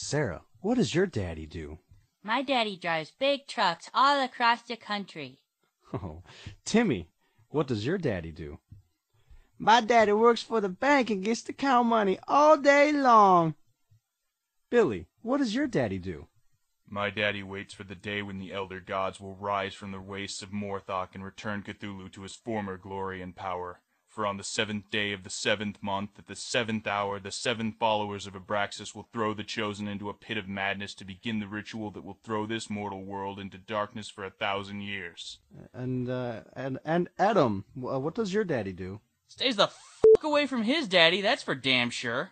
Sarah, what does your daddy do? My daddy drives big trucks all across the country. Oh, Timmy, what does your daddy do? My daddy works for the bank and gets the cow money all day long. Billy, what does your daddy do? My daddy waits for the day when the elder gods will rise from the wastes of Morthok and return Cthulhu to his former glory and power. For on the seventh day of the seventh month, at the seventh hour, the seven followers of Abraxas will throw the chosen into a pit of madness to begin the ritual that will throw this mortal world into darkness for a thousand years. And uh, and and Adam, what does your daddy do? Stays the f away from his daddy. That's for damn sure.